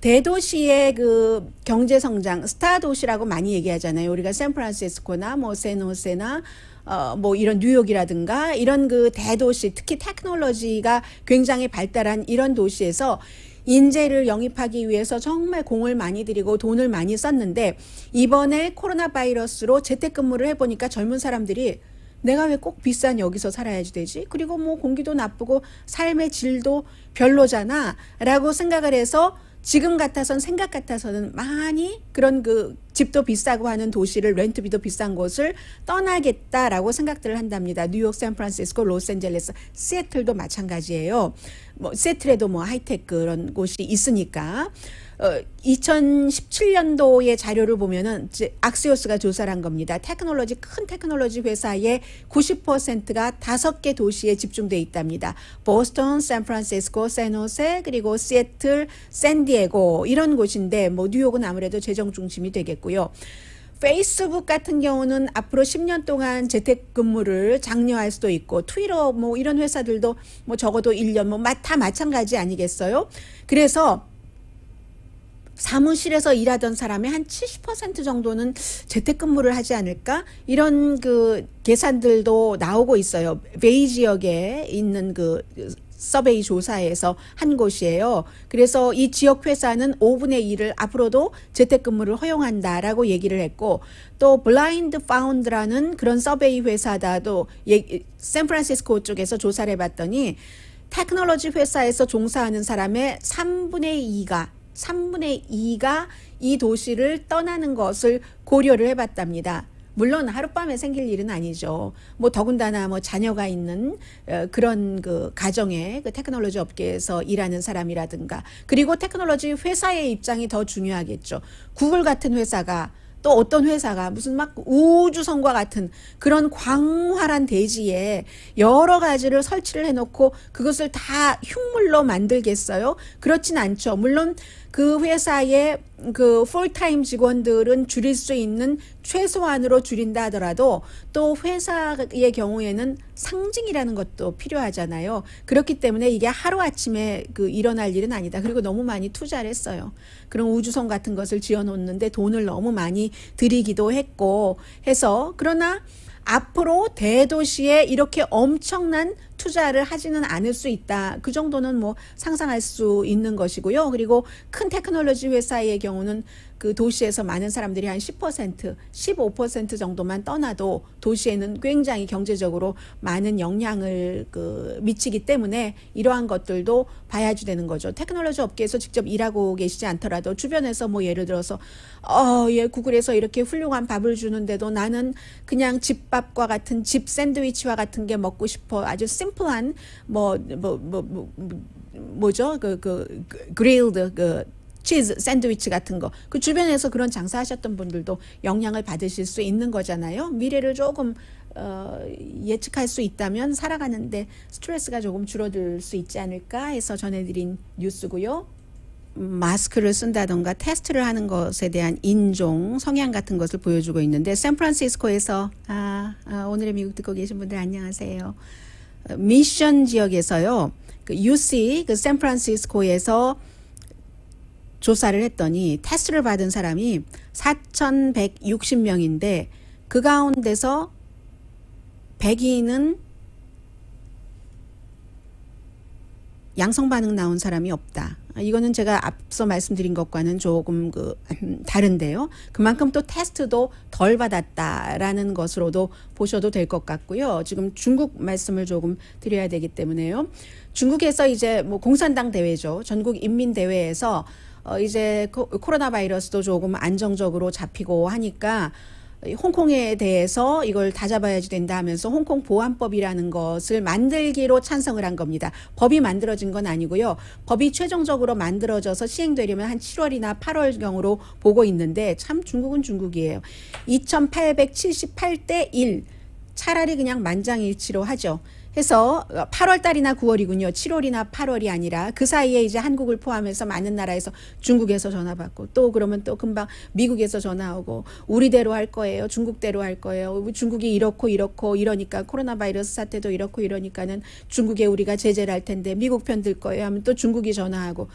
대도시의 그 경제 성장, 스타 도시라고 많이 얘기하잖아요. 우리가 샌프란시스코나 뭐세노세나 어, 뭐 이런 뉴욕이라든가 이런 그 대도시, 특히 테크놀로지가 굉장히 발달한 이런 도시에서 인재를 영입하기 위해서 정말 공을 많이 들이고 돈을 많이 썼는데 이번에 코로나 바이러스로 재택근무를 해보니까 젊은 사람들이 내가 왜 꼭 비싼 여기서 살아야지 되지? 그리고 뭐 공기도 나쁘고 삶의 질도 별로잖아. 라고 생각을 해서 지금 같아선 생각 같아서는 많이 그런 그 집도 비싸고 하는 도시를 렌트비도 비싼 곳을 떠나겠다라고 생각들을 한답니다. 뉴욕, 샌프란시스코, 로스앤젤레스, 시애틀도 마찬가지예요. 뭐세트에도뭐 하이테크 그런 곳이 있으니까 어, 2017년도의 자료를 보면은 악세오스가 조사를 한 겁니다. 테크놀로지 큰 테크놀로지 회사의 90%가 다섯 개 도시에 집중돼 있답니다. 보스턴, 샌프란시스코, 세노세 그리고 시애틀, 샌디에고 이런 곳인데 뭐 뉴욕은 아무래도 재정 중심이 되겠고요. 페이스북 같은 경우는 앞으로 10년 동안 재택근무를 장려할 수도 있고 트위터 뭐 이런 회사들도 뭐 적어도 1년 뭐다 마찬가지 아니겠어요? 그래서 사무실에서 일하던 사람의 한 70% 정도는 재택근무를 하지 않을까? 이런 그 계산들도 나오고 있어요. 베이 지역에 있는 그 서베이 조사에서 한곳이에요 그래서 이 지역 회사는 5분의 1을 앞으로도 재택근무를 허용한다라고 얘기를 했고 또 블라인드 파운드라는 그런 서베이 회사다도 샌프란시스코 쪽에서 조사를 해봤더니 테크놀로지 회사에서 종사하는 사람의 3분의 2가 3분의 2가 이 도시를 떠나는 것을 고려를 해봤답니다. 물론 하룻밤에 생길 일은 아니죠. 뭐 더군다나 뭐 자녀가 있는 어, 그런 그 가정의 그 테크놀로지 업계에서 일하는 사람이라든가 그리고 테크놀로지 회사의 입장이 더 중요하겠죠. 구글 같은 회사가 또 어떤 회사가 무슨 막 우주선과 같은 그런 광활한 대지에 여러 가지를 설치를 해놓고 그것을 다 흉물로 만들겠어요? 그렇진 않죠. 물론 그 회사의 그 풀타임 직원들은 줄일 수 있는 최소한으로 줄인다 하더라도 또 회사의 경우에는 상징이라는 것도 필요하잖아요. 그렇기 때문에 이게 하루아침에 그 일어날 일은 아니다. 그리고 너무 많이 투자를 했어요. 그런 우주선 같은 것을 지어 놓는데 돈을 너무 많이 들이기도 했고 해서 그러나 앞으로 대도시에 이렇게 엄청난 투자를 하지는 않을 수 있다. 그 정도는 뭐 상상할 수 있는 것이고요. 그리고 큰 테크놀로지 회사의 경우는 그 도시에서 많은 사람들이 한 10%, 15% 정도만 떠나도 도시에는 굉장히 경제적으로 많은 영향을 그 미치기 때문에 이러한 것들도 봐야지 되는 거죠. 테크놀로지 업계에서 직접 일하고 계시지 않더라도 주변에서 뭐 예를 들어서 어, 예, 구글에서 이렇게 훌륭한 밥을 주는데도 나는 그냥 집밥과 같은 집 샌드위치와 같은 게 먹고 싶어. 아주 심플한 뭐 뭐 뭐 뭐, 뭐, 뭐, 뭐 뭐죠그그 그릴드 그, 그, 그, 그 치즈 샌드위치 같은 거 그 주변에서 그런 장사하셨던 분들도 영향을 받으실 수 있는 거잖아요. 미래를 조금 어, 예측할 수 있다면 살아가는데 스트레스가 조금 줄어들 수 있지 않을까 해서 전해드린 뉴스고요. 마스크를 쓴다던가 테스트를 하는 것에 대한 인종, 성향 같은 것을 보여주고 있는데 샌프란시스코에서 아, 아 오늘의 미국 듣고 계신 분들 안녕하세요. 미션 지역에서요. 그 UC 그 샌프란시스코에서 조사를 했더니 테스트를 받은 사람이 4,160명인데 그 가운데서 백인은 양성 반응 나온 사람이 없다. 이거는 제가 앞서 말씀드린 것과는 조금 그 음, 다른데요. 그만큼 또 테스트도 덜 받았다라는 것으로도 보셔도 될 것 같고요. 지금 중국 말씀을 조금 드려야 되기 때문에요. 중국에서 이제 뭐 공산당 대회죠. 전국 인민 대회에서 어, 이제 코로나 바이러스도 조금 안정적으로 잡히고 하니까 홍콩에 대해서 이걸 다 잡아야지 된다 하면서 홍콩 보안법이라는 것을 만들기로 찬성을 한 겁니다. 법이 만들어진 건 아니고요. 법이 최종적으로 만들어져서 시행되려면 한 7월이나 8월경으로 보고 있는데 참 중국은 중국이에요. 2878대 1. 차라리 그냥 만장일치로 하죠. 해서 8월 달이나 9월이군요. 7월이나 8월이 아니라 그 사이에 이제 한국을 포함해서 많은 나라에서 중국에서 전화 받고 또 그러면 또 금방 미국에서 전화 오고 우리대로 할 거예요. 중국대로 할 거예요. 중국이 이렇고 이렇고 이러니까 코로나 바이러스 사태도 이렇고 이러니까는 중국에 우리가 제재를 할 텐데 미국 편 들 거예요 하면 또 중국이 전화하고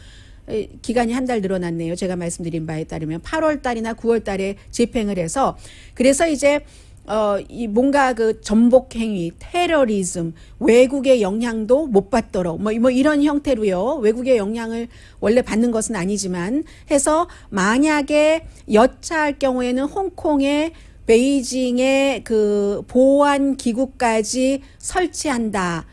기간이 한 달 늘어났네요. 제가 말씀드린 바에 따르면 8월 달이나 9월 달에 집행을 해서 그래서 이제 어, 이 뭔가 그 전복 행위, 테러리즘, 외국의 영향도 못 받도록 뭐, 뭐 이런 형태로요. 외국의 영향을 원래 받는 것은 아니지만 해서 만약에 여차할 경우에는 홍콩에 베이징의 그 보안 기구까지 설치한다.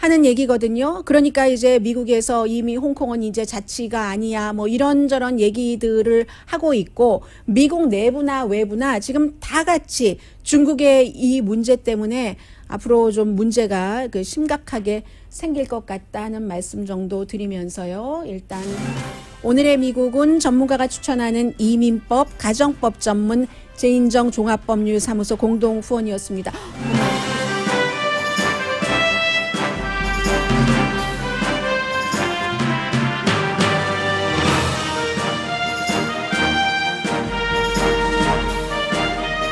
하는 얘기거든요. 그러니까 이제 미국에서 이미 홍콩은 이제 자치가 아니야 뭐 이런저런 얘기들을 하고 있고 미국 내부나 외부나 지금 다 같이 중국의 이 문제 때문에 앞으로 좀 문제가 그 심각하게 생길 것 같다는 말씀 정도 드리면서요. 일단 오늘의 미국은 전문가가 추천하는 이민법, 가정법 전문 제인정 종합법률사무소 공동 후원이었습니다.